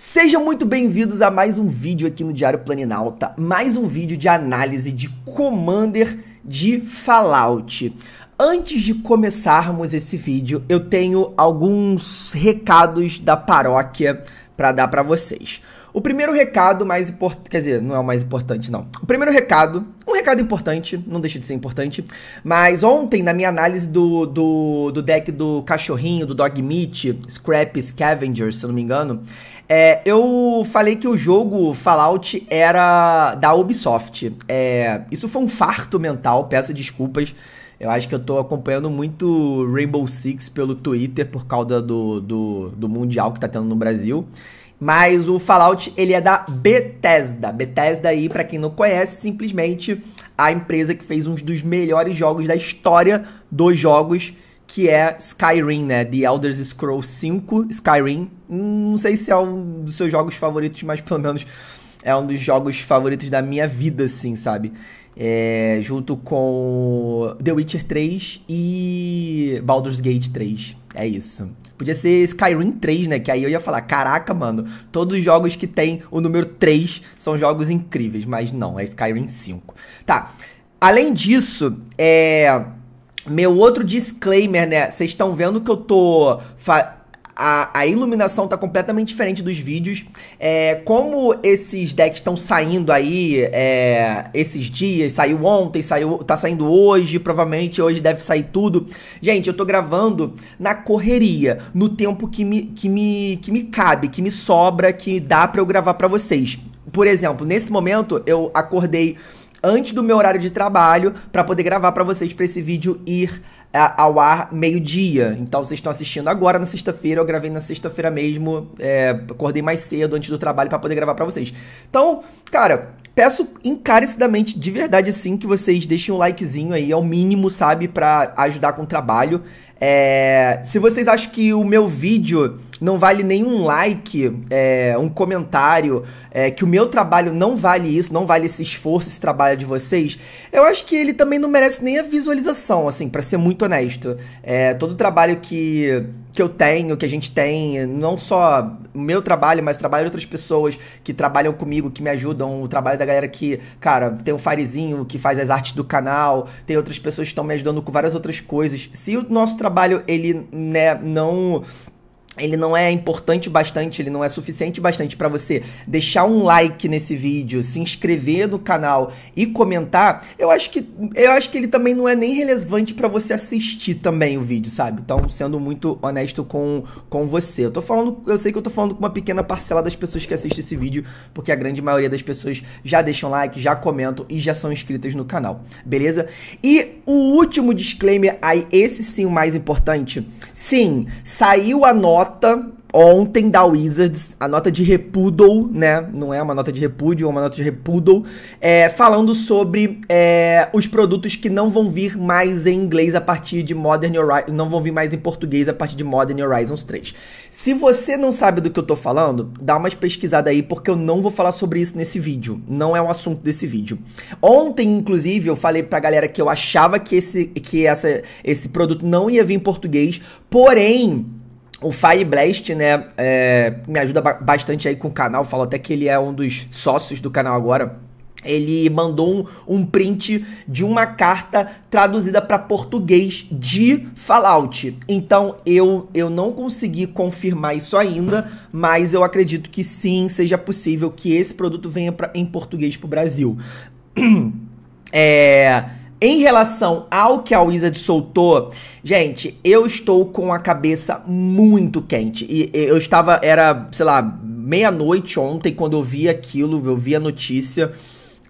Sejam muito bem-vindos a mais um vídeo aqui no Diário Planinalta, mais um vídeo de análise de Commander de Fallout. Antes de começarmos esse vídeo, eu tenho alguns recados da paróquia para dar para vocês. O primeiro recado mais importante, quer dizer, não é o mais importante não. O primeiro recado, um recado importante, não deixa de ser importante, mas ontem na minha análise do, do, do deck do cachorrinho, do dog meat, Scrap Scavenger, se eu não me engano, é, eu falei que o jogo Fallout era da Ubisoft. É, isso foi um farto mental, peço desculpas. Eu acho que eu tô acompanhando muito Rainbow Six pelo Twitter por causa do, do, do Mundial que tá tendo no Brasil. Mas o Fallout, ele é da Bethesda. Bethesda aí, para quem não conhece, simplesmente a empresa que fez um dos melhores jogos da história dos jogos, que é Skyrim, né? The Elder Scrolls 5, Skyrim. Hum, não sei se é um dos seus jogos favoritos, mas pelo menos é um dos jogos favoritos da minha vida, assim, sabe? É, junto com The Witcher 3 e Baldur's Gate 3. É isso. Podia ser Skyrim 3, né? Que aí eu ia falar, caraca, mano, todos os jogos que tem o número 3 são jogos incríveis, mas não, é Skyrim 5. Tá. Além disso, é. Meu outro disclaimer, né? Vocês estão vendo que eu tô a, a iluminação está completamente diferente dos vídeos. É, como esses decks estão saindo aí é, esses dias, saiu ontem, saiu, tá saindo hoje, provavelmente hoje deve sair tudo. Gente, eu tô gravando na correria, no tempo que me, que me, que me cabe, que me sobra, que dá para eu gravar para vocês. Por exemplo, nesse momento eu acordei antes do meu horário de trabalho para poder gravar para vocês para esse vídeo ir ao ar meio-dia. Então vocês estão assistindo agora na sexta-feira. Eu gravei na sexta-feira mesmo. É, acordei mais cedo antes do trabalho para poder gravar para vocês. Então, cara, peço encarecidamente, de verdade, sim, que vocês deixem um likezinho aí, ao mínimo, sabe, para ajudar com o trabalho. É, se vocês acham que o meu vídeo não vale nenhum like, é, um comentário, é, que o meu trabalho não vale isso, não vale esse esforço, esse trabalho de vocês, eu acho que ele também não merece nem a visualização, assim, para ser muito honesto. É, todo o trabalho que, que eu tenho, que a gente tem, não só o meu trabalho, mas o trabalho de outras pessoas que trabalham comigo, que me ajudam, o trabalho da galera que, cara, tem o Farizinho que faz as artes do canal, tem outras pessoas que estão me ajudando com várias outras coisas. Se o nosso trabalho, ele, né, não ele não é importante bastante, ele não é suficiente bastante para você deixar um like nesse vídeo, se inscrever no canal e comentar, eu acho que eu acho que ele também não é nem relevante para você assistir também o vídeo, sabe? Então, sendo muito honesto com, com você. Eu tô falando, eu sei que eu tô falando com uma pequena parcela das pessoas que assistem esse vídeo, porque a grande maioria das pessoas já deixam like, já comentam e já são inscritas no canal, beleza? E o último disclaimer aí, esse sim o mais importante. Sim, saiu a nota nota ontem da Wizards, a nota de repudo, né? Não é uma nota de repúdio, é uma nota de repudo, é, falando sobre é, os produtos que não vão vir mais em inglês a partir de Modern Horizons, não vão vir mais em português a partir de Modern Horizons 3. Se você não sabe do que eu tô falando, dá uma pesquisada aí, porque eu não vou falar sobre isso nesse vídeo. Não é o um assunto desse vídeo. Ontem, inclusive, eu falei pra galera que eu achava que esse, que essa, esse produto não ia vir em português, porém o Fireblast, né, é, me ajuda bastante aí com o canal, falo até que ele é um dos sócios do canal agora. Ele mandou um, um print de uma carta traduzida para português de Fallout. Então eu, eu não consegui confirmar isso ainda, mas eu acredito que sim, seja possível que esse produto venha pra, em português para o Brasil. é. Em relação ao que a Wizard soltou, gente, eu estou com a cabeça muito quente. E eu estava, era, sei lá, meia-noite ontem quando eu vi aquilo, eu vi a notícia.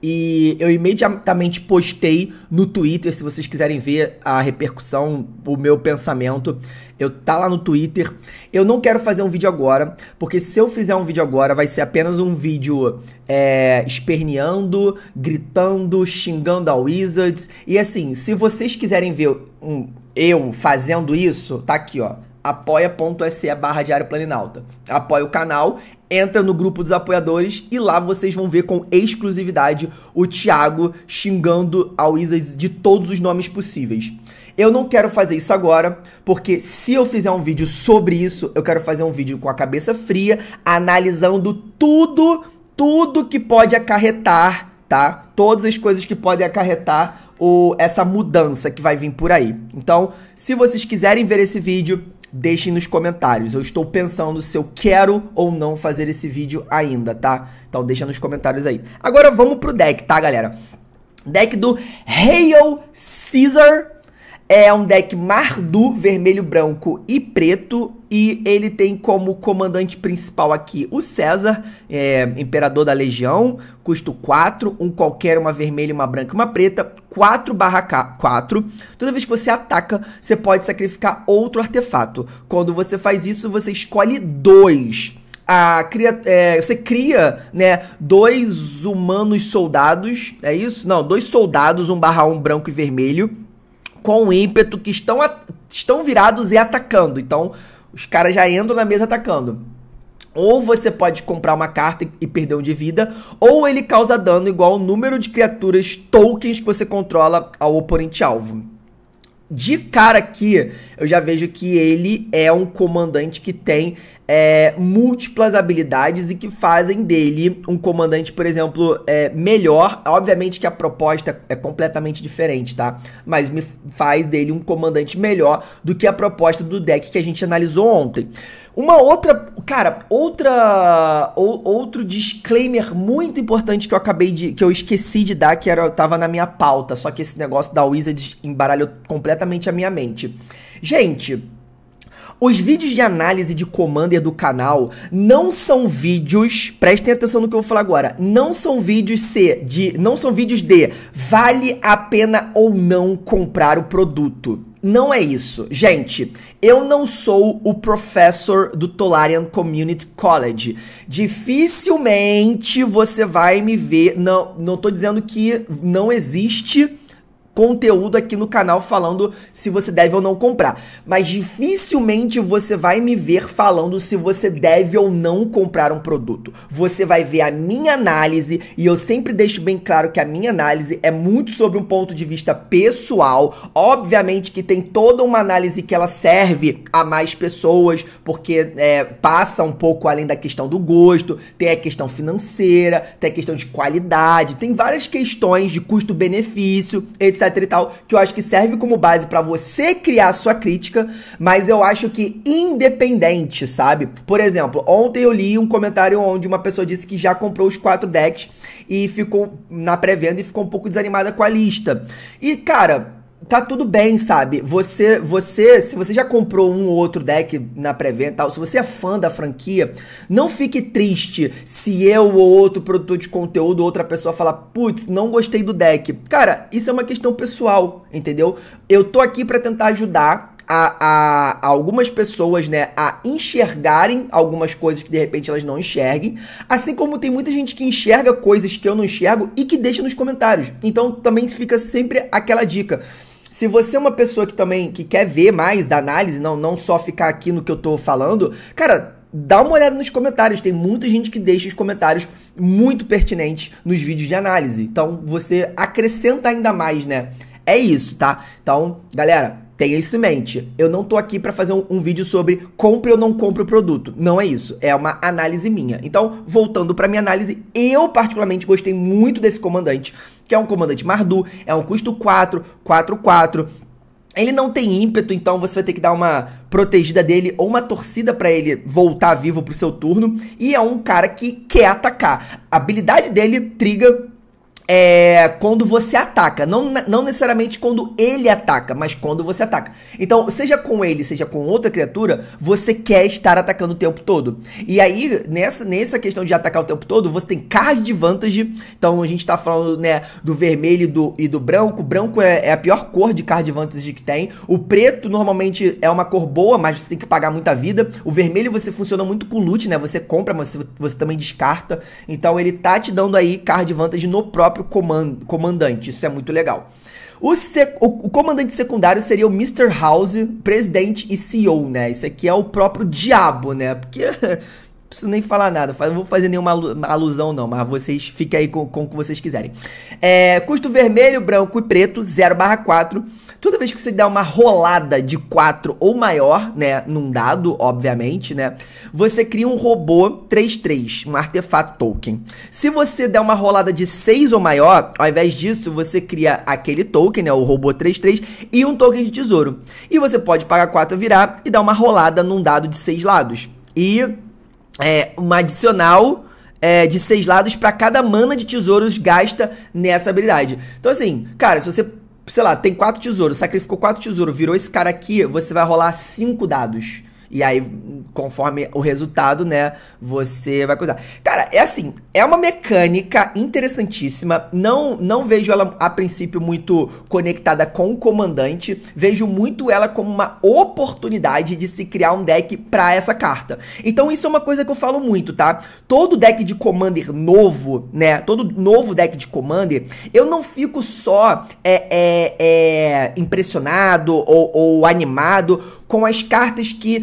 E eu imediatamente postei no Twitter, se vocês quiserem ver a repercussão, o meu pensamento, eu tá lá no Twitter. Eu não quero fazer um vídeo agora, porque se eu fizer um vídeo agora, vai ser apenas um vídeo é, esperneando, gritando, xingando a Wizards. E assim, se vocês quiserem ver um, eu fazendo isso, tá aqui, ó apoia.se barra Diário Planinalta. Apoia o canal, entra no grupo dos apoiadores e lá vocês vão ver com exclusividade o Thiago xingando a Wizards de todos os nomes possíveis. Eu não quero fazer isso agora, porque se eu fizer um vídeo sobre isso, eu quero fazer um vídeo com a cabeça fria, analisando tudo, tudo que pode acarretar, tá? Todas as coisas que podem acarretar o, essa mudança que vai vir por aí. Então, se vocês quiserem ver esse vídeo, deixem nos comentários. Eu estou pensando se eu quero ou não fazer esse vídeo ainda, tá? Então deixa nos comentários aí. Agora vamos pro deck, tá, galera? Deck do Hail Caesar. É um deck Mardu, vermelho, branco e preto. E ele tem como comandante principal aqui o César, é, imperador da legião. Custo 4, um qualquer, uma vermelha, uma branca e uma preta 4 barra 4. Toda vez que você ataca, você pode sacrificar outro artefato. Quando você faz isso, você escolhe dois. A, cria, é, você cria né, dois humanos soldados, é isso? Não, dois soldados, um barra um branco e vermelho, com ímpeto que estão, estão virados e atacando. Então, os caras já entram na mesa atacando. Ou você pode comprar uma carta e perder um de vida, ou ele causa dano igual ao número de criaturas tokens que você controla ao oponente alvo. De cara aqui, eu já vejo que ele é um comandante que tem é, múltiplas habilidades e que fazem dele um comandante, por exemplo, é, melhor. Obviamente que a proposta é completamente diferente, tá? Mas me faz dele um comandante melhor do que a proposta do deck que a gente analisou ontem. Uma outra, cara, outra ou, outro disclaimer muito importante que eu acabei de que eu esqueci de dar, que era tava na minha pauta, só que esse negócio da Wizards embaralhou completamente a minha mente. Gente, os vídeos de análise de Commander do canal não são vídeos, prestem atenção no que eu vou falar agora, não são vídeos C, de, não são vídeos de vale a pena ou não comprar o produto não é isso. Gente, eu não sou o professor do Tolarian Community College. Dificilmente você vai me ver. Não, não tô dizendo que não existe conteúdo aqui no canal falando se você deve ou não comprar. Mas dificilmente você vai me ver falando se você deve ou não comprar um produto. Você vai ver a minha análise e eu sempre deixo bem claro que a minha análise é muito sobre um ponto de vista pessoal. Obviamente que tem toda uma análise que ela serve a mais pessoas, porque é, passa um pouco além da questão do gosto, tem a questão financeira, tem a questão de qualidade, tem várias questões de custo-benefício, etc e tal, que eu acho que serve como base para você criar a sua crítica, mas eu acho que independente, sabe? Por exemplo, ontem eu li um comentário onde uma pessoa disse que já comprou os quatro decks e ficou na pré-venda e ficou um pouco desanimada com a lista. E, cara, tá tudo bem, sabe? Você, você, se você já comprou um ou outro deck na pré-venda, se você é fã da franquia, não fique triste se eu ou outro produtor de conteúdo, outra pessoa falar, putz, não gostei do deck. Cara, isso é uma questão pessoal, entendeu? Eu tô aqui para tentar ajudar a, a, algumas pessoas, né, a enxergarem algumas coisas que de repente elas não enxerguem, assim como tem muita gente que enxerga coisas que eu não enxergo e que deixa nos comentários. Então também fica sempre aquela dica. Se você é uma pessoa que também que quer ver mais da análise, não, não só ficar aqui no que eu tô falando, cara, dá uma olhada nos comentários. Tem muita gente que deixa os comentários muito pertinentes nos vídeos de análise. Então você acrescenta ainda mais, né? É isso, tá? Então, galera, Tenha isso em mente. Eu não tô aqui para fazer um, um, vídeo sobre compre ou não compre o produto. Não é isso. É uma análise minha. Então, voltando para minha análise, eu particularmente gostei muito desse comandante, que é um comandante Mardu, é um custo 4, 4, 4. Ele não tem ímpeto, então você vai ter que dar uma protegida dele ou uma torcida para ele voltar vivo pro seu turno. E é um cara que quer atacar. A habilidade dele, Triga, é, quando você ataca. Não, não necessariamente quando ele ataca, mas quando você ataca. Então, seja com ele, seja com outra criatura, você quer estar atacando o tempo todo. E aí, nessa, nessa questão de atacar o tempo todo, você tem card de vantage. Então, a gente tá falando, né, do vermelho e do, e do branco. O branco é, é, a pior cor de card de vantage que tem. O preto, normalmente, é uma cor boa, mas você tem que pagar muita vida. O vermelho, você funciona muito com loot, né? Você compra, mas você, você também descarta. Então, ele tá te dando aí card de vantage no próprio próprio comandante. Isso é muito legal. O, o, comandante secundário seria o Mr. House, presidente e CEO, né? Isso aqui é o próprio diabo, né? Porque preciso nem falar nada, não vou fazer nenhuma alusão não, mas vocês fiquem aí com, com o que vocês quiserem. É, custo vermelho, branco e preto, 0 barra 4. Toda vez que você der uma rolada de 4 ou maior, né, num dado, obviamente, né, você cria um robô 3-3, um artefato token. Se você der uma rolada de 6 ou maior, ao invés disso, você cria aquele token, né, o robô 3-3, e um token de tesouro. E você pode pagar 4 virar e dar uma rolada num dado de 6 lados. E é, uma adicional é, de seis lados para cada mana de tesouros gasta nessa habilidade. Então, assim, cara, se você, sei lá, tem quatro tesouros, sacrificou quatro tesouros, virou esse cara aqui, você vai rolar cinco dados. E aí, conforme o resultado, né, você vai coisar. Cara, é assim, é uma mecânica interessantíssima. Não não vejo ela a princípio muito conectada com o comandante. Vejo muito ela como uma oportunidade de se criar um deck para essa carta. Então isso é uma coisa que eu falo muito, tá? Todo deck de commander novo, né, todo novo deck de commander, eu não fico só é, é, é impressionado ou, ou animado com as cartas que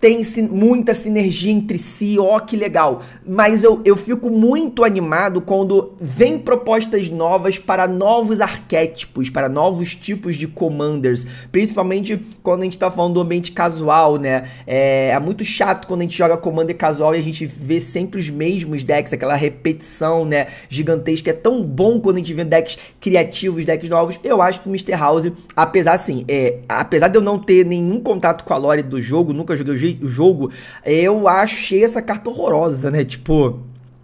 tem muita sinergia entre si, ó oh, que legal. Mas eu, eu fico muito animado quando vem propostas novas para novos arquétipos, para novos tipos de commanders, principalmente quando a gente tá falando do ambiente casual, né? É, é muito chato quando a gente joga commander casual e a gente vê sempre os mesmos decks, aquela repetição, né, gigantesca. É tão bom quando a gente vê decks criativos, decks novos. Eu acho que o Mr. House, apesar assim, é, apesar de eu não ter nenhum contato com a lore do jogo, nunca joguei o o jogo, eu achei essa carta horrorosa, né? Tipo,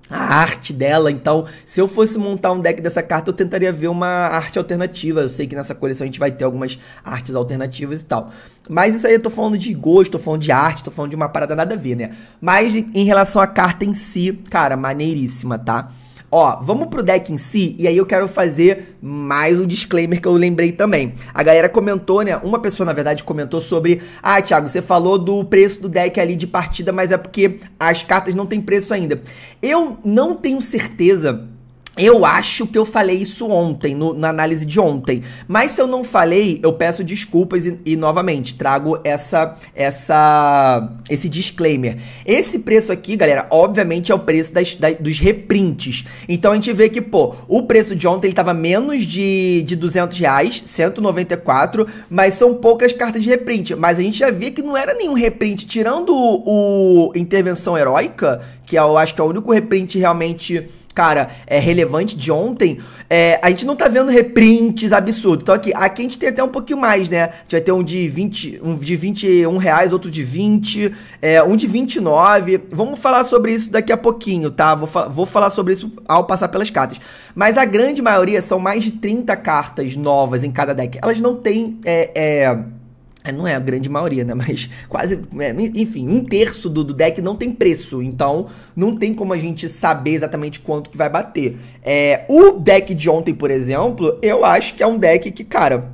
a arte dela. Então, se eu fosse montar um deck dessa carta, eu tentaria ver uma arte alternativa. Eu sei que nessa coleção a gente vai ter algumas artes alternativas e tal. Mas isso aí eu tô falando de gosto, tô falando de arte, tô falando de uma parada nada a ver, né? Mas em relação à carta em si, cara, maneiríssima, tá? Ó, vamos pro deck em si, e aí eu quero fazer mais um disclaimer que eu lembrei também. A galera comentou, né? Uma pessoa, na verdade, comentou sobre. Ah, Thiago, você falou do preço do deck ali de partida, mas é porque as cartas não têm preço ainda. Eu não tenho certeza eu acho que eu falei isso ontem, no, na análise de ontem. Mas se eu não falei, eu peço desculpas e, e, novamente trago essa, essa, esse disclaimer. Esse preço aqui, galera, obviamente é o preço das, da, dos reprints. Então a gente vê que, pô, o preço de ontem ele tava menos de, de 200 reais, 194, mas são poucas cartas de reprint. Mas a gente já via que não era nenhum reprint, tirando o, o Intervenção Heróica, que eu acho que é o único reprint realmente cara, é, relevante de ontem, é, a gente não tá vendo reprints absurdos. Então aqui, aqui a gente tem até um pouquinho mais, né? A gente vai ter um de 20, um de 21 reais, outro de 20, é, um de 29. Vamos falar sobre isso daqui a pouquinho, tá? Vou, fa vou falar sobre isso ao passar pelas cartas. Mas a grande maioria são mais de 30 cartas novas em cada deck. Elas não têm. É, é é, não é a grande maioria, né? Mas quase. É, enfim, um terço do, do, deck não tem preço. Então, não tem como a gente saber exatamente quanto que vai bater. É, o deck de ontem, por exemplo, eu acho que é um deck que, cara.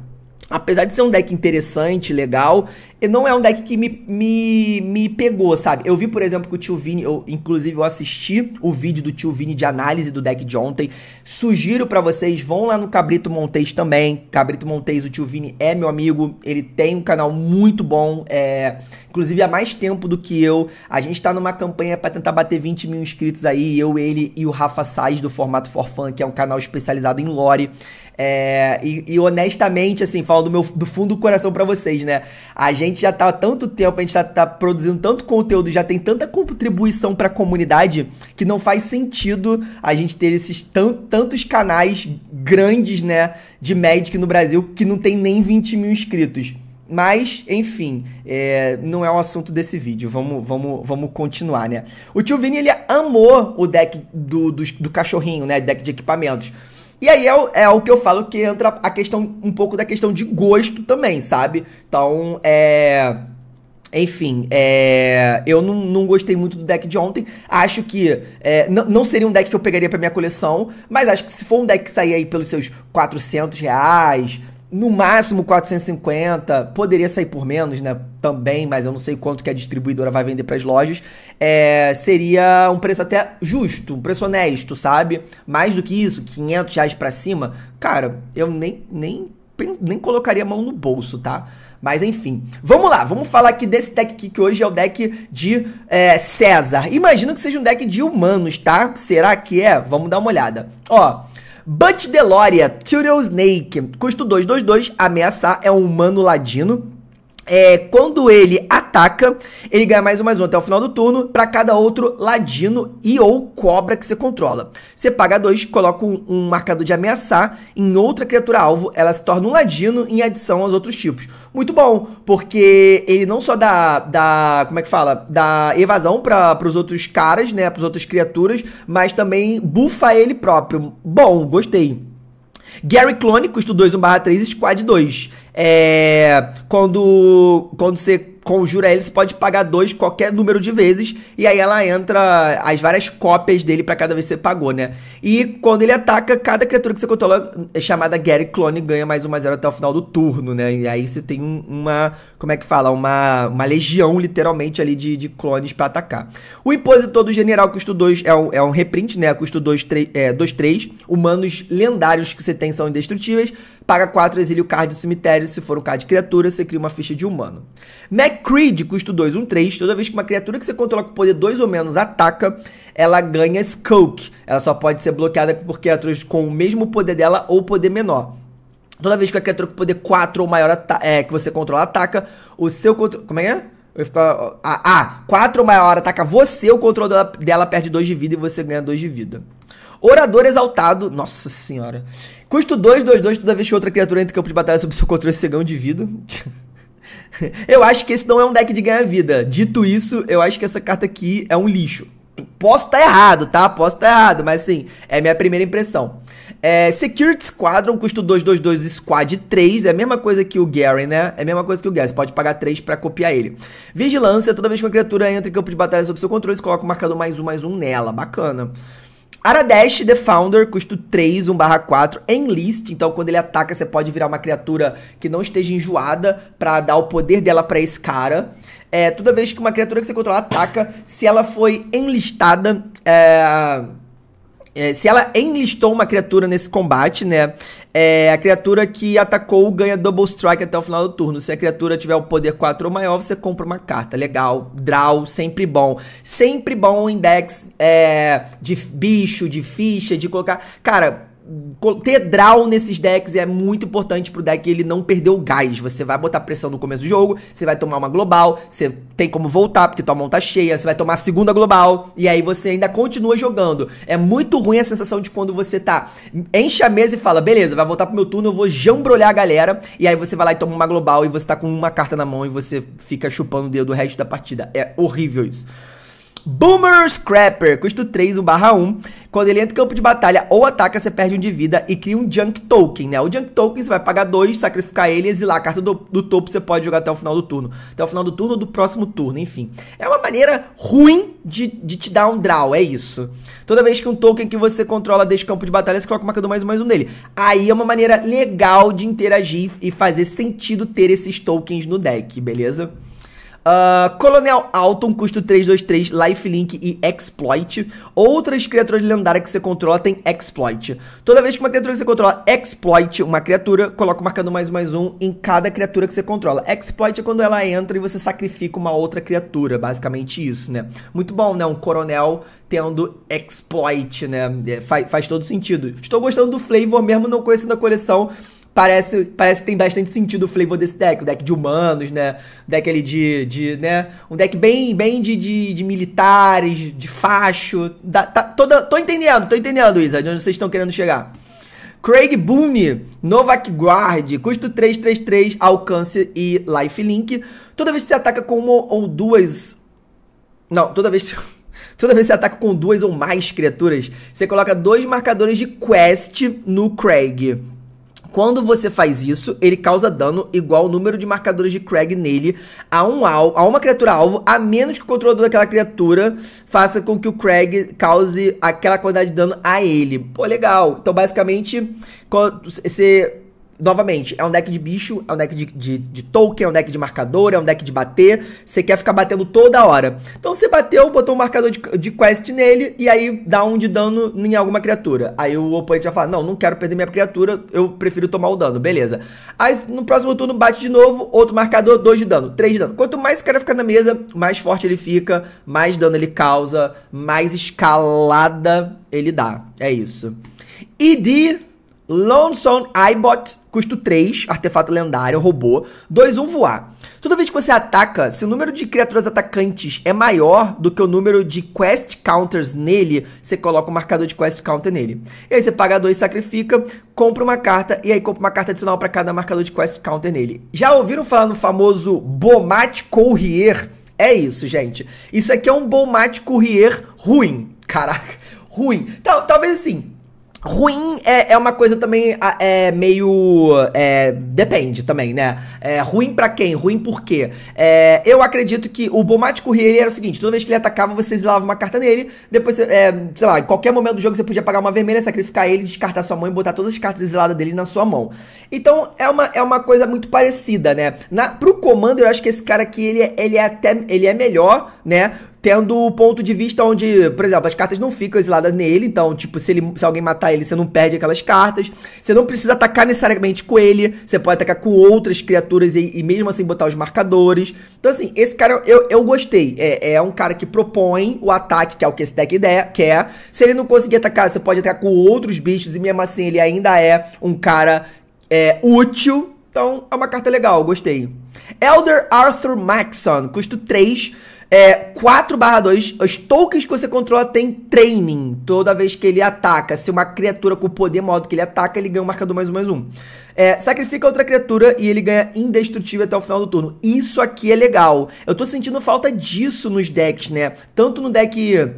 Apesar de ser um deck interessante, legal, não é um deck que me, me, me pegou, sabe? Eu vi, por exemplo, que o tio Vini, eu, inclusive eu assisti o vídeo do tio Vini de análise do deck de ontem. Sugiro para vocês, vão lá no Cabrito Montes também. Cabrito Montes, o tio Vini é meu amigo, ele tem um canal muito bom, é, inclusive há mais tempo do que eu. A gente tá numa campanha para tentar bater 20 mil inscritos aí, eu, ele e o Rafa Sais do Formato For Fun, que é um canal especializado em lore. É, e, e honestamente, assim, falo do, meu, do fundo do coração para vocês, né? A gente gente já tá há tanto tempo, a gente já tá produzindo tanto conteúdo, já tem tanta contribuição para a comunidade que não faz sentido a gente ter esses tantos canais grandes, né, de Magic no Brasil que não tem nem 20 mil inscritos. Mas, enfim, é, não é o assunto desse vídeo. Vamos, vamos, vamos continuar, né? O tio Vini, ele amou o deck do, do, do cachorrinho, né? Deck de equipamentos. E aí é, o, é o que eu falo que entra a questão, um pouco da questão de gosto também, sabe? Então, é. Enfim, é, eu não, não gostei muito do deck de ontem. Acho que é, não seria um deck que eu pegaria para minha coleção, mas acho que se for um deck que sair aí pelos seus 400 reais, no máximo 450, poderia sair por menos, né? Também, mas eu não sei quanto que a distribuidora vai vender para as lojas. É, seria um preço até justo, um preço honesto, sabe? Mais do que isso, 500 reais para cima, cara, eu nem, nem, nem colocaria a mão no bolso, tá? Mas enfim, vamos lá, vamos falar aqui desse deck aqui, que hoje é o deck de é, César. Imagino que seja um deck de humanos, tá? Será que é? Vamos dar uma olhada. Ó, Butch Deloria, Turtle Snake, custo 222, ameaçar é um humano ladino. É, quando ele ataca, ele ganha mais um mais um até o final do turno para cada outro ladino e ou cobra que você controla. Você paga dois, coloca um, um, marcador de ameaçar em outra criatura alvo, ela se torna um ladino em adição aos outros tipos. Muito bom, porque ele não só dá, dá como é que fala, dá evasão para os outros caras, né, para os outras criaturas, mas também bufa ele próprio. Bom, gostei. Gary Clone, custo 2, 1 barra 3, squad 2. É, quando, quando você conjura ele, você pode pagar dois qualquer número de vezes, e aí ela entra as várias cópias dele para cada vez que você pagou, né? E quando ele ataca, cada criatura que você controla é chamada Gary Clone ganha mais uma zero até o final do turno, né? E aí você tem uma, como é que fala? Uma, uma legião, literalmente, ali de, de clones para atacar. O Impositor do General custo 2 é um, é um reprint, né? Custo 2, 3, é, Humanos lendários que você tem são indestrutíveis. Paga 4, exílio card do cemitério. Se for um card de criatura, você cria uma ficha de humano. MacCreed, custo 2, 1, 3. Toda vez que uma criatura que você controla com poder 2 ou menos ataca, ela ganha Skulk. Ela só pode ser bloqueada por criaturas com o mesmo poder dela ou poder menor. Toda vez que a criatura com poder 4 ou maior é, que você controla ataca, o seu controle. Como é que é? Vai ficar. Ah, ah, 4 ou maior ataca você, o controle dela, dela perde 2 de vida e você ganha 2 de vida. Orador exaltado. Nossa senhora. Custo 2, 2, 2, toda vez que outra criatura entra em campo de batalha sob seu controle, cegão de vida. eu acho que esse não é um deck de ganhar vida. Dito isso, eu acho que essa carta aqui é um lixo. Posso estar tá errado, tá? Posso estar tá errado, mas assim, é minha primeira impressão. É, Security Squadron, custo 222 Squad 3, é a mesma coisa que o Gary, né? É a mesma coisa que o Gary, você pode pagar 3 para copiar ele. Vigilância, toda vez que uma criatura entra em campo de batalha sob seu controle, você coloca o marcador mais um, mais um nela, bacana. Aradash, The Founder, custo 3, 1 barra 4, Enlist, então quando ele ataca você pode virar uma criatura que não esteja enjoada para dar o poder dela para esse cara. É, toda vez que uma criatura que você controla ataca, se ela foi enlistada, é, é, se ela enlistou uma criatura nesse combate, né, é, a criatura que atacou ganha Double Strike até o final do turno. Se a criatura tiver o poder 4 ou maior, você compra uma carta. Legal. Draw, sempre bom. Sempre bom index é, de bicho, de ficha, de colocar. Cara, Tedral nesses decks é muito importante pro deck ele não perder o gás. Você vai botar pressão no começo do jogo, você vai tomar uma global, você tem como voltar porque tua mão tá cheia, você vai tomar a segunda global e aí você ainda continua jogando. É muito ruim a sensação de quando você tá enche a mesa e fala: "Beleza, vai voltar pro meu turno, eu vou jambrolhar a galera" e aí você vai lá e toma uma global e você tá com uma carta na mão e você fica chupando o dedo o resto da partida. É horrível isso. Boomer Scrapper, custo 3, 1 barra 1. Quando ele entra em campo de batalha ou ataca, você perde um de vida e cria um Junk Token, né? O Junk Token você vai pagar 2, sacrificar ele, e exilar a carta do, do topo, você pode jogar até o final do turno. Até o final do turno ou do próximo turno, enfim. É uma maneira ruim de, de te dar um draw, é isso. Toda vez que um token que você controla deixa o campo de batalha, você coloca o marcador mais um mais um nele. Aí é uma maneira legal de interagir e fazer sentido ter esses tokens no deck, beleza? Uh, ah, Colonel Alton, custo 323, lifelink e exploit. Outras criaturas lendárias que você controla tem exploit. Toda vez que uma criatura que você controla exploit uma criatura, coloca o marcador mais mais um em cada criatura que você controla. Exploit é quando ela entra e você sacrifica uma outra criatura, basicamente isso, né? Muito bom, né? Um coronel tendo exploit, né? É, faz, faz todo sentido. Estou gostando do flavor, mesmo não conhecendo a coleção parece, parece que tem bastante sentido o flavor desse deck. O deck de humanos, né? O deck ali de. de né? Um deck bem, bem de, de, de militares, de facho. Da, tá, toda, tô entendendo, tô entendendo, Isa, de onde vocês estão querendo chegar. Craig Boone, Novak Guard, custo 333, alcance e lifelink. Toda vez que você ataca com uma ou duas. Não, toda vez. Toda vez que você ataca com duas ou mais criaturas, você coloca dois marcadores de quest no Craig. Quando você faz isso, ele causa dano igual ao número de marcadores de Craig nele a, um alvo, a uma criatura alvo, a menos que o controlador daquela criatura faça com que o Craig cause aquela quantidade de dano a ele. Pô, legal. Então, basicamente, você novamente, é um deck de bicho, é um deck de, de, de token, é um deck de marcador, é um deck de bater. Você quer ficar batendo toda hora. Então você bateu, botou um marcador de, de quest nele e aí dá um de dano em alguma criatura. Aí o oponente vai falar: Não, não quero perder minha criatura, eu prefiro tomar o dano. Beleza. Aí no próximo turno bate de novo, outro marcador, dois de dano, três de dano. Quanto mais esse cara fica na mesa, mais forte ele fica, mais dano ele causa, mais escalada ele dá. É isso. E de Lonesome iBot, custo 3, artefato lendário, robô. 2, 1, voar. Toda vez que você ataca, se o número de criaturas atacantes é maior do que o número de quest counters nele, você coloca o um marcador de quest counter nele. E aí você paga 2, sacrifica, compra uma carta e aí compra uma carta adicional para cada marcador de quest counter nele. Já ouviram falar no famoso Bomat Courier? É isso, gente. Isso aqui é um Bomat Courier ruim. Caraca, ruim. Tal, talvez assim, Ruim é, é uma coisa também é, meio. É, depende também, né? É, ruim para quem? Ruim por quê? É, eu acredito que o Bomático mate era o seguinte: toda vez que ele atacava, você exilava uma carta nele. Depois, é, sei lá, em qualquer momento do jogo você podia pagar uma vermelha, sacrificar ele, descartar sua mão e botar todas as cartas exiladas dele na sua mão. Então é uma, é uma coisa muito parecida, né? Na, pro comando, eu acho que esse cara aqui ele, é, ele é até ele é melhor, né? tendo o ponto de vista onde, por exemplo, as cartas não ficam exiladas nele, então, tipo, se, ele, se alguém matar ele, você não perde aquelas cartas. Você não precisa atacar necessariamente com ele, você pode atacar com outras criaturas e, e mesmo assim botar os marcadores. Então, assim, esse cara eu, eu gostei. É, é um cara que propõe o ataque, que é o que esse deck quer. Se ele não conseguir atacar, você pode atacar com outros bichos, e mesmo assim ele ainda é um cara é, útil. Então, é uma carta legal, gostei. Elder Arthur Maxon, custo 3. É, 4/2, os tokens que você controla tem training. Toda vez que ele ataca, se uma criatura com poder modo que ele ataca, ele ganha um marcador mais um mais um. É, sacrifica outra criatura e ele ganha indestrutível até o final do turno. Isso aqui é legal. Eu tô sentindo falta disso nos decks, né? Tanto no deck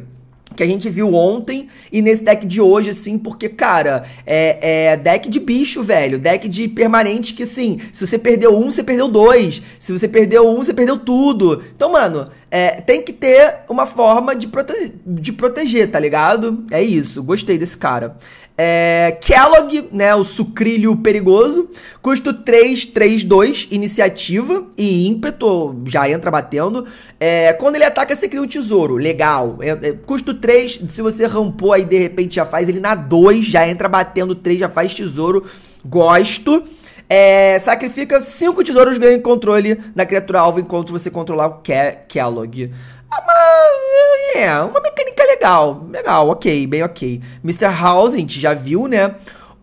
que a gente viu ontem e nesse deck de hoje, assim, porque, cara, é, é, deck de bicho, velho. Deck de permanente que, assim, se você perdeu um, você perdeu dois. Se você perdeu um, você perdeu tudo. Então, mano, é, tem que ter uma forma de, prote de proteger, tá ligado? É isso, gostei desse cara. É, Kellogg, né, o sucrilho perigoso, custo 2, iniciativa e ímpeto, já entra batendo. É, quando ele ataca, você cria um tesouro, legal. É, é custo 3, se você rampou aí de repente já faz ele na 2, já entra batendo 3, já faz tesouro, gosto. É, sacrifica 5 tesouros, ganha controle da criatura alvo enquanto você controlar o Ke Kellogg. Uma, ah, é, é, uma mecânica legal, legal, ok, bem ok. Mr. House, a gente já viu, né?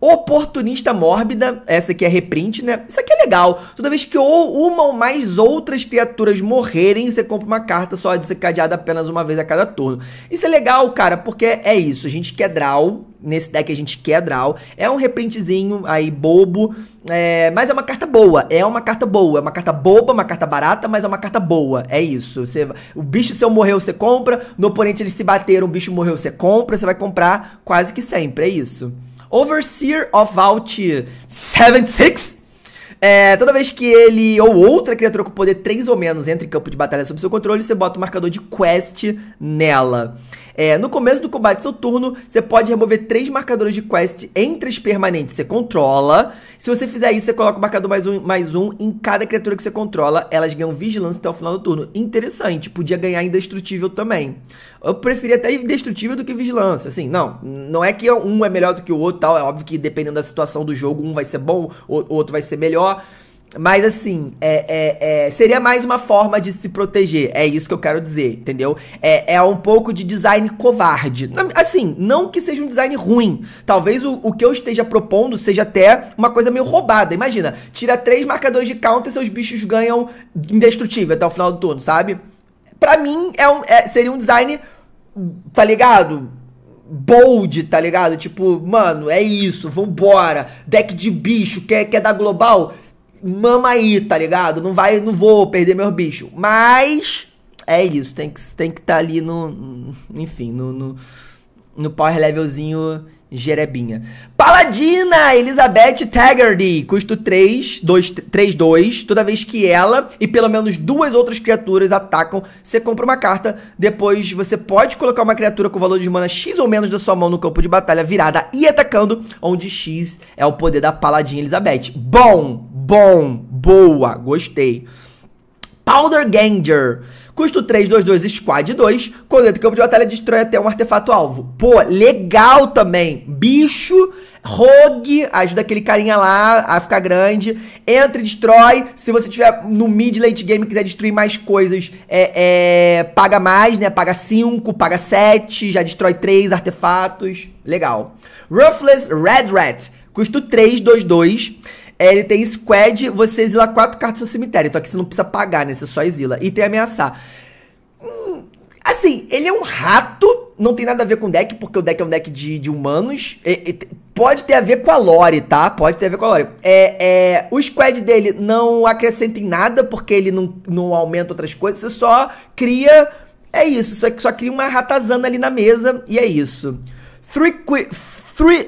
Oportunista mórbida, essa aqui é reprint, né? Isso aqui é legal. Toda vez que ou uma ou mais outras criaturas morrerem, você compra uma carta só desencadeada apenas uma vez a cada turno. Isso é legal, cara, porque é isso. A gente quer draw, nesse deck a gente quer draw. É um reprintzinho aí bobo, é... mas é uma carta boa. É uma carta boa. É uma carta boba, uma carta barata, mas é uma carta boa. É isso. Você... O bicho seu morreu, você compra. No oponente eles se bateram, o bicho morreu, você compra. Você vai comprar quase que sempre. É isso. Overseer of Vault 76. É, toda vez que ele ou outra criatura com poder 3 ou menos entra em campo de batalha sob seu controle, você bota o um marcador de quest nela. É, no começo do combate do seu turno, você pode remover 3 marcadores de quest entre as permanentes que você controla. Se você fizer isso, você coloca o marcador mais um, mais um em cada criatura que você controla. Elas ganham vigilância até o final do turno. Interessante, podia ganhar indestrutível também eu preferia até indestrutível do que vigilância. Assim, não, não é que um é melhor do que o outro, tal. É óbvio que dependendo da situação do jogo, um vai ser bom, o outro vai ser melhor. Mas assim, é, é, é, seria mais uma forma de se proteger. É isso que eu quero dizer, entendeu? É, é um pouco de design covarde. Assim, não que seja um design ruim. Talvez o, o que eu esteja propondo seja até uma coisa meio roubada. Imagina, tira três marcadores de counter e seus bichos ganham indestrutível até o final do turno, sabe? Pra mim, é um, é, seria um design tá ligado? Bold, tá ligado? Tipo, mano, é isso, vambora. Deck de bicho, quer, quer dar global? Mama aí, tá ligado? Não vai, não vou perder meus bichos. Mas é isso, tem que estar tem que tá ali no. Enfim, no, no, no power levelzinho Jerebinha. Paladina Elizabeth Taggarty, custo 3, 2, 3, 2. Toda vez que ela e pelo menos duas outras criaturas atacam, você compra uma carta. Depois você pode colocar uma criatura com valor de mana X ou menos da sua mão no campo de batalha virada e atacando, onde X é o poder da Paladina Elizabeth. Bom, bom, boa, gostei. Powder Ganger. Custo 3, 2, 2, squad 2. Quando entra em campo de batalha, destrói até um artefato alvo. Pô, legal também. Bicho, rogue, ajuda aquele carinha lá a ficar grande. Entra e destrói. Se você tiver no mid late game e quiser destruir mais coisas, é, é, paga mais, né? Paga 5, paga 7, já destrói 3 artefatos. Legal. Ruthless Red Rat. Custo 3, 2, 2. É, ele tem squad, você exila quatro cartas no seu cemitério. Então aqui você não precisa pagar, né? Você só exila. E tem ameaçar. Hum, assim, ele é um rato. Não tem nada a ver com deck, porque o deck é um deck de, de humanos. E, e, pode ter a ver com a lore, tá? Pode ter a ver com a lore. É, é, o squad dele não acrescenta em nada, porque ele não, não aumenta outras coisas. Você só cria... É isso, só, só cria uma ratazana ali na mesa. E é isso. Three, Three,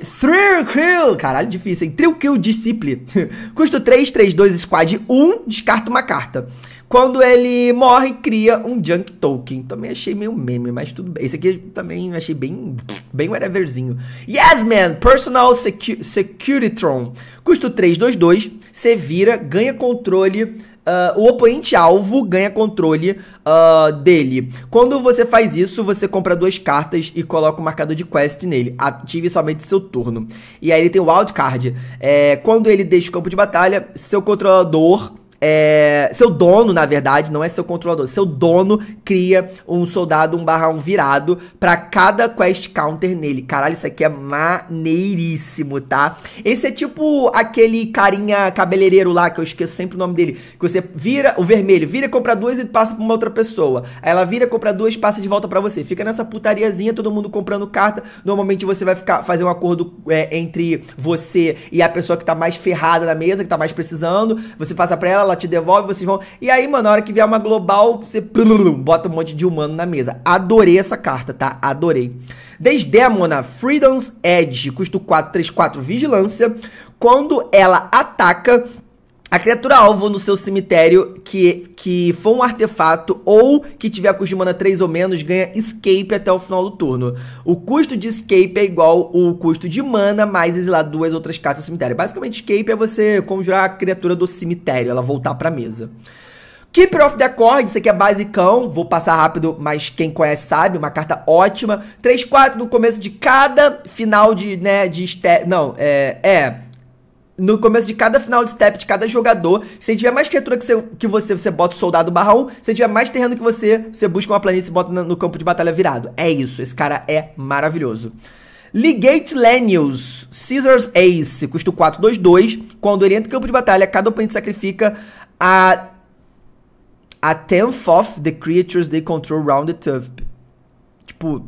kill, caralho, difícil, hein? Three kill disciple. Custo 3, 3, 2, squad 1, descarta uma carta. Quando ele morre, cria um junk token. Também achei meio meme, mas tudo bem. Esse aqui também achei bem, bem whateverzinho. Yes, man! Personal Securitron. Custo 3, 2, 2. Você vira, ganha controle Uh, o oponente alvo ganha controle uh, dele. Quando você faz isso, você compra duas cartas e coloca o marcador de quest nele. Ative somente seu turno. E aí ele tem o wildcard. É, quando ele deixa o campo de batalha, seu controlador é, seu dono, na verdade, não é seu controlador. Seu dono cria um soldado 1 barra 1 virado para cada quest counter nele. Caralho, isso aqui é maneiríssimo, tá? Esse é tipo aquele carinha cabeleireiro lá, que eu esqueço sempre o nome dele. Que você vira o vermelho, vira, compra duas e passa pra uma outra pessoa. Aí ela vira, compra duas, passa de volta para você. Fica nessa putariazinha, todo mundo comprando carta. Normalmente você vai ficar fazer um acordo é, entre você e a pessoa que tá mais ferrada na mesa, que tá mais precisando. Você passa pra ela, ela ela te devolve, vocês vão. E aí, mano, na hora que vier uma global, você bota um monte de humano na mesa. Adorei essa carta, tá? Adorei. Desdemona, Freedom's Edge, custo 434 Vigilância. Quando ela ataca, a criatura alvo no seu cemitério que, que for um artefato ou que tiver custo de mana 3 ou menos ganha escape até o final do turno. O custo de escape é igual o custo de mana mais exilar duas outras cartas do cemitério. Basicamente, escape é você conjurar a criatura do cemitério, ela voltar pra mesa. Keeper of the Accord, isso aqui é basicão, vou passar rápido, mas quem conhece sabe, uma carta ótima. 3, 4 no começo de cada final de, né, de... Não, é... é no começo de cada final de step, de cada jogador. Se tiver mais criatura que você, que você, você bota o soldado barra 1. Se tiver mais terreno que você, você busca uma planície e bota no, no, campo de batalha virado. É isso, esse cara é maravilhoso. Ligate Lenius, Caesar's Ace, custo 2. Quando orienta o campo de batalha, cada oponente sacrifica a... A tenth of the creatures they control round the top. Tipo...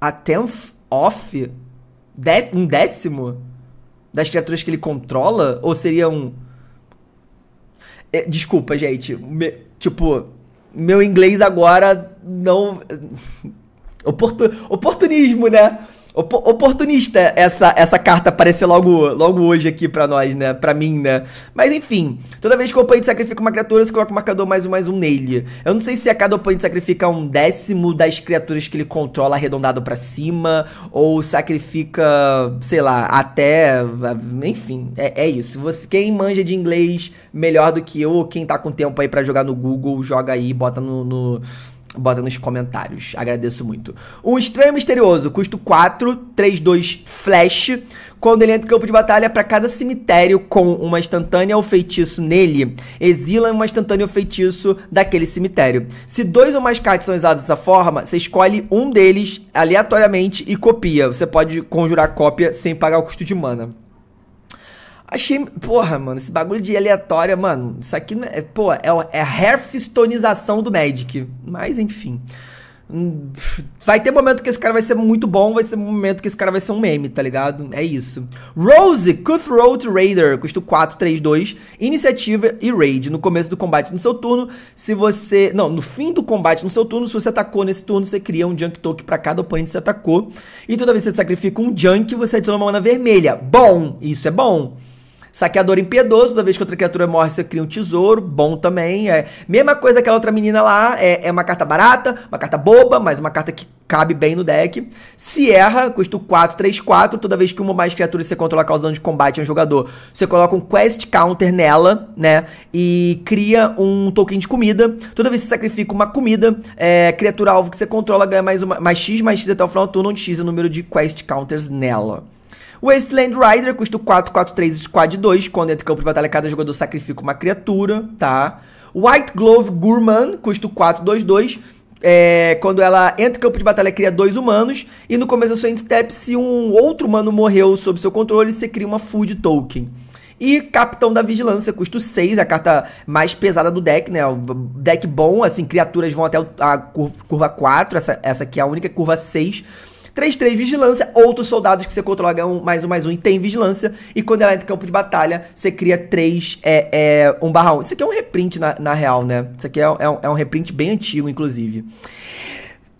A tenth off? Dez, um décimo? das criaturas que ele controla? Ou seriam. É, desculpa, gente. Me, tipo, meu inglês agora não. Oportun... Oportunismo, né? oportunista essa, essa carta aparecer logo, logo hoje aqui para nós, né? Para mim, né? Mas enfim, toda vez que o oponente sacrifica uma criatura, você coloca o marcador mais um mais um nele. Eu não sei se a é cada oponente sacrifica um décimo das criaturas que ele controla arredondado para cima, ou sacrifica, sei lá, até. Enfim, é, é isso. Você, quem manja de inglês melhor do que eu, ou quem tá com tempo aí para jogar no Google, joga aí, bota no, no Bota nos comentários. Agradeço muito. Um estranho misterioso, custo 4, 3, 2 flash. Quando ele entra em campo de batalha, para cada cemitério com uma instantânea ou feitiço nele, exila uma instantânea ou feitiço daquele cemitério. Se dois ou mais cards são usados dessa forma, você escolhe um deles aleatoriamente e copia. Você pode conjurar cópia sem pagar o custo de mana. Achei. Porra, mano, esse bagulho de aleatória, mano. Isso aqui não é. é pô, é, é herfistonização do Magic. Mas, enfim. Hum, vai ter momento que esse cara vai ser muito bom, vai ter momento que esse cara vai ser um meme, tá ligado? É isso. Rose, Cutthroat Raider, custo 4, 3, 2, iniciativa e raid. No começo do combate no seu turno, se você. Não, no fim do combate no seu turno, se você atacou nesse turno, você cria um junk token para cada oponente que você atacou. E toda vez que você sacrifica um junk, você adiciona uma mana vermelha. Bom, isso é bom. Saqueador impiedoso, toda vez que outra criatura morre, você cria um tesouro. Bom também. É mesma coisa aquela outra menina lá. É, é uma carta barata, uma carta boba, mas uma carta que cabe bem no deck. Sierra, custa 4, 3, 4. Toda vez que uma ou mais criaturas você controla causando de combate a um jogador, você coloca um quest counter nela, né? E cria um token de comida. Toda vez que você sacrifica uma comida, é, criatura alvo que você controla ganha mais, uma, mais X, mais X até o final do turno, onde X é o número de quest counters nela. Wasteland Rider, custo 4, 4, 3, squad 2. Quando entra em campo de batalha, cada jogador sacrifica uma criatura, tá? White Glove Gourmand, custo 4, 2, 2. É, quando ela entra em campo de batalha, cria dois humanos. E no começo da sua step, se um outro humano morreu sob seu controle, você cria uma Food Token. E Capitão da Vigilância, custo 6, a carta mais pesada do deck, né? O deck bom, assim, criaturas vão até a curva 4, essa, essa aqui é a única curva 6. 3, 3 vigilância, outros soldados que você controla ganham mais um, mais um e tem vigilância. E quando ela entra em campo de batalha, você cria 3, é, é, 1 barra 1. Isso aqui é um reprint na, na real, né? Isso aqui é, é, um, é um reprint bem antigo, inclusive.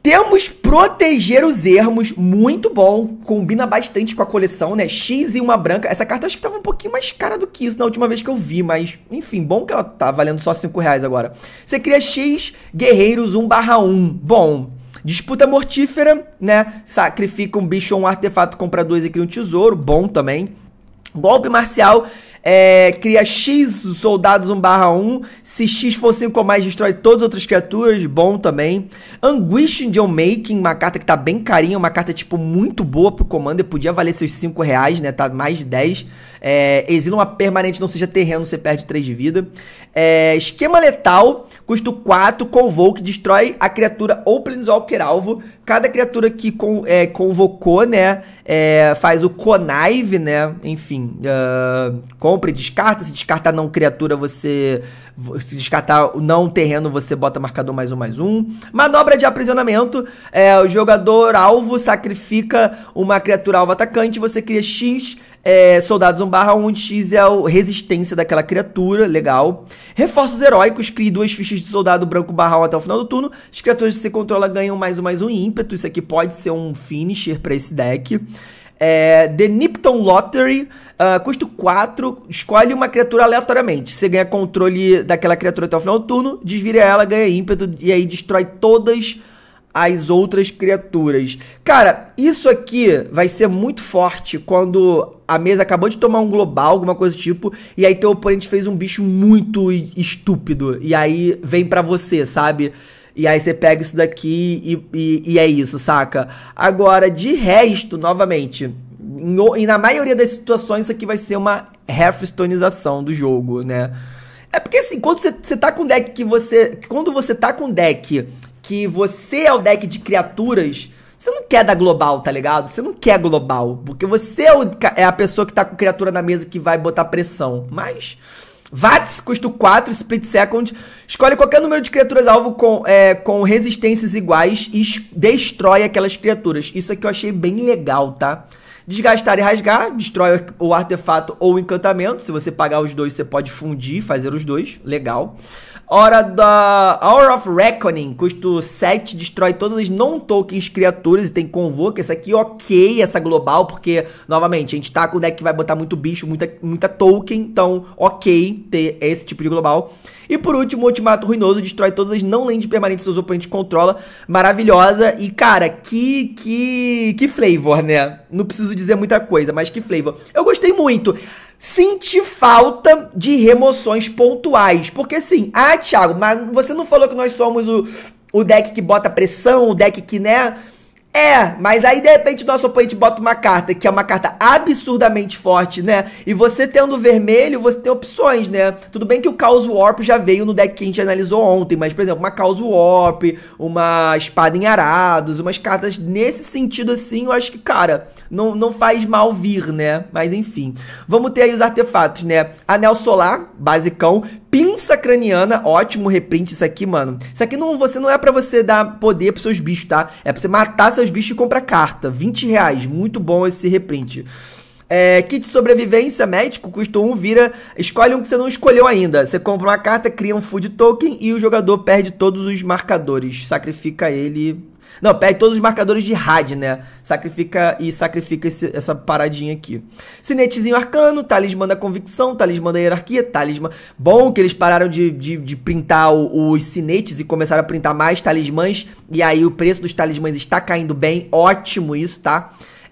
Temos Proteger os Ermos, muito bom, combina bastante com a coleção, né? X e uma branca. Essa carta acho que tava um pouquinho mais cara do que isso na última vez que eu vi, mas enfim, bom que ela tá valendo só 5 reais agora. Você cria X, Guerreiros 1 barra 1, bom. Disputa mortífera, né? Sacrifica um bicho ou um artefato, compra dois e cria um tesouro, bom também. Golpe marcial é, cria X soldados 1 barra 1. Se X for 5 ou mais, destrói todas as outras criaturas. Bom também. Anguish John Making, uma carta que tá bem carinha. Uma carta, tipo, muito boa pro Commander. Podia valer seus 5 reais, né? Tá mais de 10. É, exila uma permanente, não seja terreno, você perde 3 de vida. É, esquema letal, custo 4, convoke, destrói a criatura ou Planeswalker alvo. Cada criatura que con, é, convocou, né? É, faz o Conive, né? Enfim, uh, compra e descarta. Se descartar não criatura, você. Se descartar não terreno, você bota marcador mais um, mais um. Manobra de aprisionamento. É, o jogador alvo sacrifica uma criatura alvo atacante. Você cria X é, soldados 1 barra 1, X é a resistência daquela criatura, legal. Reforços heróicos, crie duas fichas de soldado branco barra 1 até o final do turno. As criaturas que você controla ganham mais um, mais um ímpeto. Isso aqui pode ser um finisher para esse deck. É, The Nipton Lottery, uh, custo 4, escolhe uma criatura aleatoriamente. Você ganha controle daquela criatura até o final do turno, desvira ela, ganha ímpeto e aí destrói todas as outras criaturas. Cara, isso aqui vai ser muito forte quando a mesa acabou de tomar um global, alguma coisa do tipo, e aí teu oponente fez um bicho muito estúpido e aí vem para você, sabe? E aí você pega isso daqui e, e, e é isso, saca? Agora, de resto, novamente, e na maioria das situações isso aqui vai ser uma refstonização do jogo, né? É porque assim, quando você, você tá com deck que você. Quando você tá com deck que você é o deck de criaturas, você não quer dar global, tá ligado? Você não quer global. Porque você é, é a pessoa que tá com criatura na mesa que vai botar pressão. Mas. VATS, custo 4, split second. Escolhe qualquer número de criaturas-alvo com, é, com resistências iguais e destrói aquelas criaturas. Isso aqui eu achei bem legal, tá? Desgastar e rasgar, destrói o artefato ou o encantamento. Se você pagar os dois, você pode fundir, fazer os dois. Legal. Hora da Hour of Reckoning, custo 7, destrói todas as non-tokens criaturas e tem Convoke. Essa aqui ok, essa global, porque, novamente, a gente tá com o deck que vai botar muito bicho, muita, muita token, então ok ter esse tipo de global. E por último, Ultimato Ruinoso, destrói todas as não-lands permanentes que seus oponentes controla. Maravilhosa e, cara, que, que, que flavor, né? Não preciso dizer muita coisa, mas que flavor. Eu gostei muito. Senti falta de remoções pontuais. Porque sim, ah, Thiago, mas você não falou que nós somos o, o deck que bota pressão, o deck que, né? É, mas aí de repente o nosso oponente bota uma carta que é uma carta absurdamente forte, né? E você tendo vermelho, você tem opções, né? Tudo bem que o Chaos Warp já veio no deck que a gente analisou ontem, mas por exemplo, uma Chaos Warp, uma Espada em Arados, umas cartas nesse sentido assim, eu acho que, cara, não, não faz mal vir, né? Mas enfim. Vamos ter aí os artefatos, né? Anel Solar, basicão. Pinça craniana, ótimo reprint isso aqui, mano. Isso aqui não, você não é para você dar poder pros seus bichos, tá? É pra você matar seus os bichos e compra carta. 20 reais. Muito bom esse reprint. É, kit sobrevivência médico custou um, vira. Escolhe um que você não escolheu ainda. Você compra uma carta, cria um food token e o jogador perde todos os marcadores. Sacrifica ele não, perde todos os marcadores de Had, né? Sacrifica e sacrifica esse, essa paradinha aqui. Cinetezinho arcano, talismã da convicção, talismã da hierarquia, talismã. Bom que eles pararam de, de, de printar o, os sinetes e começaram a printar mais talismãs. E aí o preço dos talismãs está caindo bem. Ótimo isso, tá?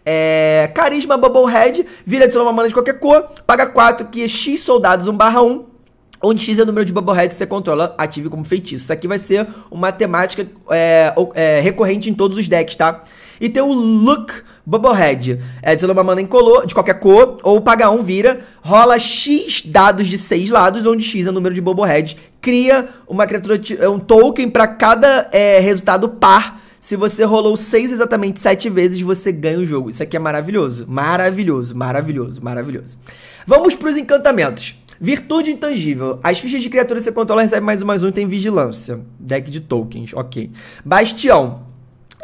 É, carisma Bubblehead, vira de uma mana de qualquer cor, paga 4, que é X soldados 1 barra 1 onde X é o número de Bubbleheads que você controla, ative como feitiço. Isso aqui vai ser uma temática é, é, recorrente em todos os decks, tá? E tem o Look Bubblehead. É de uma mana incolor, de qualquer cor, ou pagar um, vira, rola X dados de seis lados, onde X é o número de Bubbleheads. Cria uma criatura, é, um token para cada é, resultado par. Se você rolou 6 exatamente 7 vezes, você ganha o jogo. Isso aqui é maravilhoso. Maravilhoso, maravilhoso, maravilhoso. Vamos para os encantamentos. Virtude intangível. As fichas de criaturas que você controla recebe mais um mais um e tem vigilância. Deck de tokens, ok. Bastião.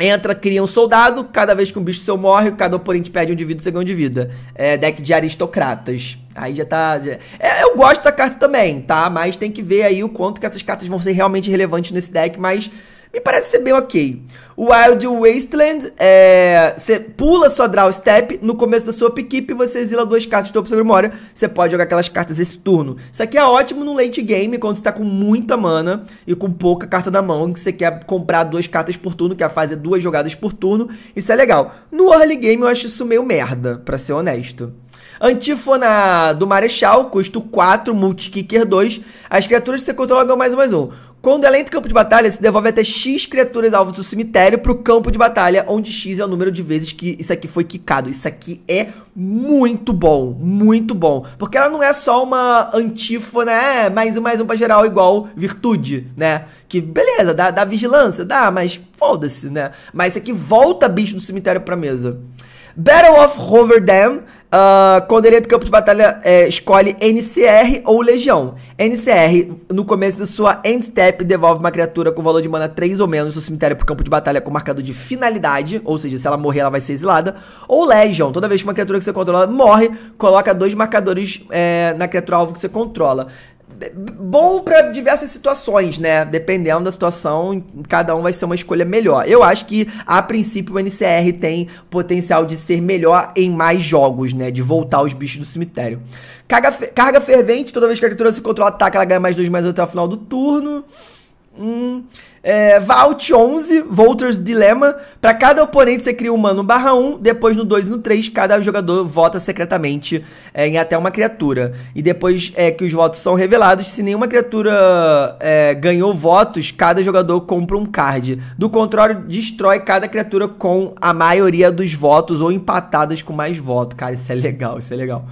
Entra, cria um soldado, cada vez que um bicho seu morre, cada oponente perde um de vida, você ganha um de vida. É, deck de aristocratas. Aí já tá... Já... É, eu gosto dessa carta também, tá? Mas tem que ver aí o quanto que essas cartas vão ser realmente relevantes nesse deck, mas me parece ser bem ok. Wild Wasteland, é, você pula sua draw step, no começo da sua upkeep você exila duas cartas do topo da sua memória, você pode jogar aquelas cartas esse turno. Isso aqui é ótimo no late game, quando você tá com muita mana e com pouca carta na mão, que você quer comprar duas cartas por turno, que a fase é duas jogadas por turno, isso é legal. No early game eu acho isso meio merda, pra ser honesto. Antífona do Marechal, custo 4, multi-kicker 2. As criaturas que você controla ganham mais um mais um. Quando ela entra em campo de batalha, se devolve até X criaturas alvos do cemitério pro campo de batalha, onde X é o número de vezes que isso aqui foi quicado. Isso aqui é muito bom, muito bom. Porque ela não é só uma antífona, é, mais um, mais um pra geral, igual virtude, né? Que beleza, dá, dá vigilância, dá, mas foda-se, né? Mas isso aqui volta bicho do cemitério pra mesa. Battle of Hoverdam, uh, ah, quando ele entra no campo de batalha, é, escolhe NCR ou Legião. NCR, no começo da sua end step, devolve uma criatura com valor de mana 3 ou menos do cemitério pro campo de batalha com marcador de finalidade, ou seja, se ela morrer, ela vai ser exilada. Ou Legion, toda vez que uma criatura que você controla morre, coloca dois marcadores é, na criatura alvo que você controla bom para diversas situações, né? Dependendo da situação, cada um vai ser uma escolha melhor. Eu acho que, a princípio, o NCR tem potencial de ser melhor em mais jogos, né? De voltar os bichos do cemitério. Carga, carga fervente, toda vez que a criatura se controla ataca, ela ganha mais dois, mais 8 até o final do turno. Hum, é, Vault 11, Volter's Dilemma. Para cada oponente você cria um mano barra 1, depois no 2 e no 3 cada jogador vota secretamente é, em até uma criatura. E depois é, que os votos são revelados, se nenhuma criatura é, ganhou votos, cada jogador compra um card. Do contrário, destrói cada criatura com a maioria dos votos ou empatadas com mais votos. Cara, isso é legal, isso é legal.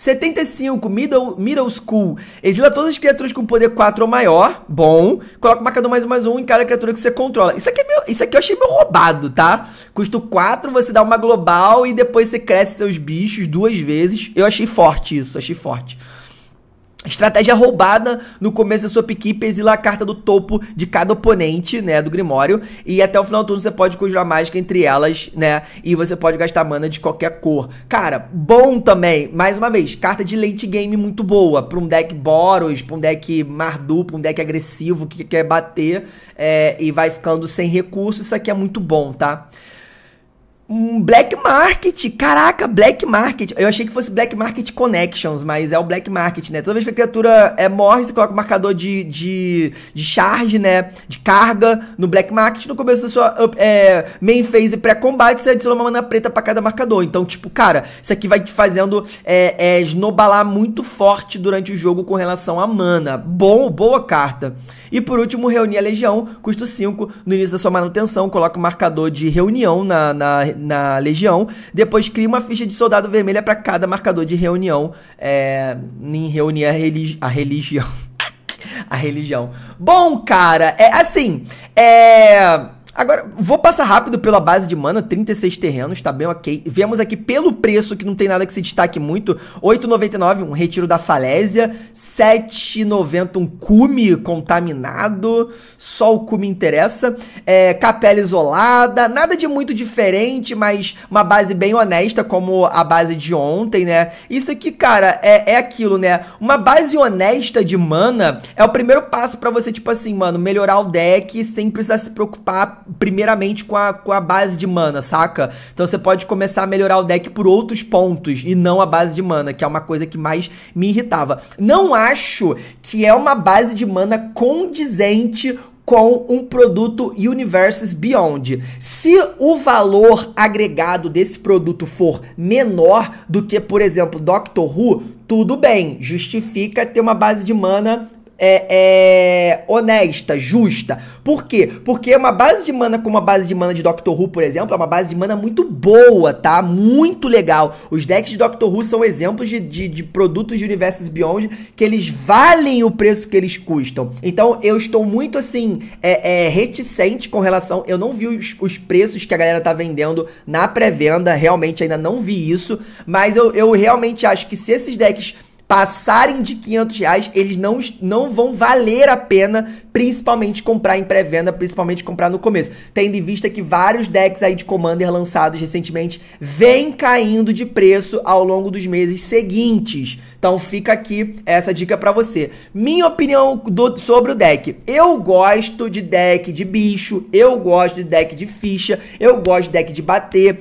75, middle, middle school. Exila todas as criaturas com poder 4 ou maior. Bom. Coloca o marcador mais um, mais um em cada criatura que você controla. Isso aqui, é meio, isso aqui eu achei meio roubado, tá? Custo 4, você dá uma global e depois você cresce seus bichos duas vezes. Eu achei forte isso, achei forte. Estratégia roubada no começo da sua piquipe, exila a carta do topo de cada oponente, né, do Grimório, e até o final do turno você pode conjurar mágica entre elas, né, e você pode gastar mana de qualquer cor. Cara, bom também, mais uma vez, carta de late game muito boa, pra um deck Boros, pra um deck Mardu, pra um deck agressivo que quer bater é, e vai ficando sem recurso, isso aqui é muito bom, tá? Um black market, caraca, black market. Eu achei que fosse black market connections, mas é o black market, né? Toda vez que a criatura é, morre, você coloca o marcador de, de, de charge, né? De carga no black market. No começo da sua é, main phase pré-combate, você adiciona uma mana preta para cada marcador. Então, tipo, cara, isso aqui vai te fazendo é, é, esnobalar muito forte durante o jogo com relação a mana. Bom, boa carta. E por último, reunir a legião, custo 5. No início da sua manutenção, coloca o marcador de reunião na, na na legião, depois cria uma ficha de soldado vermelha para cada marcador de reunião é, em reunir a, religi a religião. a religião. Bom, cara, é assim, é Agora, vou passar rápido pela base de mana, 36 terrenos, tá bem ok. Vemos aqui pelo preço, que não tem nada que se destaque muito, 8,99, um retiro da falésia, 7,90, um cume contaminado, só o cume interessa, é, capela isolada, nada de muito diferente, mas uma base bem honesta, como a base de ontem, né? Isso aqui, cara, é, é aquilo, né? Uma base honesta de mana é o primeiro passo para você, tipo assim, mano, melhorar o deck sem precisar se preocupar primeiramente com a, com a base de mana, saca? Então você pode começar a melhorar o deck por outros pontos e não a base de mana, que é uma coisa que mais me irritava. Não acho que é uma base de mana condizente com um produto Universes Beyond. Se o valor agregado desse produto for menor do que, por exemplo, Doctor Who, tudo bem, justifica ter uma base de mana é, é, honesta, justa. Por quê? Porque uma base de mana como a base de mana de Doctor Who, por exemplo, é uma base de mana muito boa, tá? Muito legal. Os decks de Doctor Who são exemplos de, de, de produtos de Universos Beyond que eles valem o preço que eles custam. Então eu estou muito assim, é, é reticente com relação. Eu não vi os, os, preços que a galera tá vendendo na pré-venda, realmente ainda não vi isso, mas eu, eu realmente acho que se esses decks passarem de 500 reais, eles não, não vão valer a pena, principalmente comprar em pré-venda, principalmente comprar no começo. Tendo em vista que vários decks aí de Commander lançados recentemente vêm caindo de preço ao longo dos meses seguintes. Então fica aqui essa dica para você. Minha opinião do, sobre o deck. Eu gosto de deck de bicho, eu gosto de deck de ficha, eu gosto de deck de bater.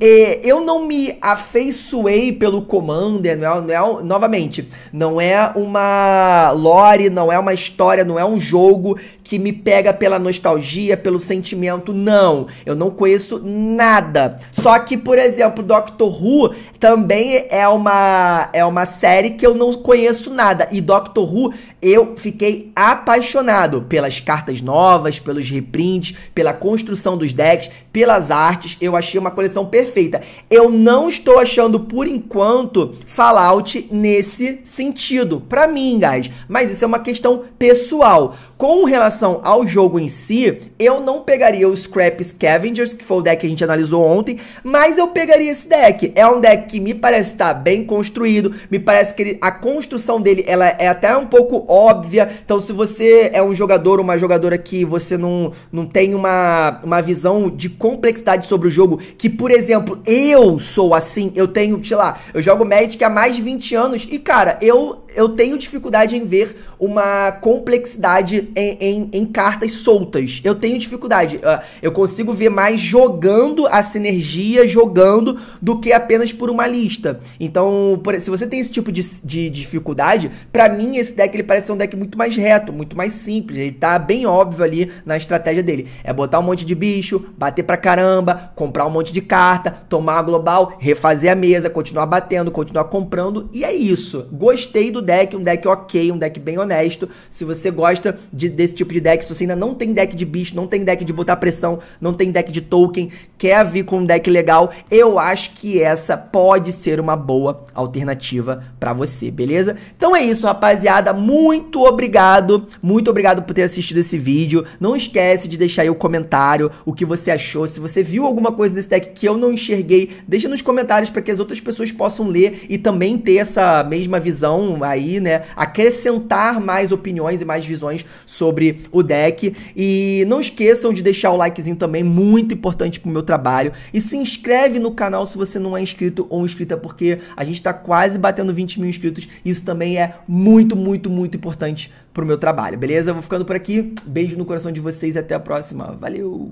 É, eu não me afeiçoei pelo Commander, não é, não é novamente não é uma lore, não é uma história, não é um jogo que me pega pela nostalgia, pelo sentimento. Não, eu não conheço nada. Só que, por exemplo, Doctor Who também é uma é uma série que eu não conheço nada. E Doctor Who eu fiquei apaixonado pelas cartas novas, pelos reprints, pela construção dos decks, pelas artes. Eu achei uma coleção perfeita. Eu não estou achando por enquanto Fallout nesse sentido, para mim, guys. Mas isso é uma questão pessoal. Com relação ao jogo em si, eu não pegaria o Scrap Scavengers, que foi o deck que a gente analisou ontem, mas eu pegaria esse deck. É um deck que me parece estar tá bem construído, me parece que ele, a construção dele ela é até um pouco óbvia. Então, se você é um jogador ou uma jogadora que você não, não tem uma, uma visão de complexidade sobre o jogo, que, por exemplo, eu sou assim, eu tenho, sei lá, eu jogo Magic há mais de 20 anos e cara, eu, eu tenho dificuldade em ver uma complexidade em, em, em cartas soltas. Eu tenho dificuldade. Ah, eu consigo ver mais jogando a sinergia, jogando, do que apenas por uma lista. Então, por, se você tem esse tipo de, de dificuldade, para mim esse deck ele parece ser um deck muito mais reto, muito mais simples. Ele tá bem óbvio ali na estratégia dele. É botar um monte de bicho, bater pra caramba, comprar um monte de carta, tomar a global, refazer a mesa, continuar batendo, continuar comprando, e é isso isso. Gostei do deck, um deck ok, um deck bem honesto. Se você gosta de, desse tipo de deck, se você ainda não tem deck de bicho, não tem deck de botar pressão, não tem deck de token, quer vir com um deck legal, eu acho que essa pode ser uma boa alternativa para você, beleza? Então é isso, rapaziada. Muito obrigado, muito obrigado por ter assistido esse vídeo. Não esquece de deixar aí o comentário, o que você achou, se você viu alguma coisa desse deck que eu não enxerguei, deixa nos comentários para que as outras pessoas possam ler e também ter essa mesma visão aí, né? Acrescentar mais opiniões e mais visões sobre o deck. E não esqueçam de deixar o likezinho também, muito importante pro meu trabalho. E se inscreve no canal se você não é inscrito ou inscrita, porque a gente tá quase batendo 20 mil inscritos. Isso também é muito, muito, muito importante pro meu trabalho, beleza? Vou ficando por aqui. Beijo no coração de vocês e até a próxima. Valeu!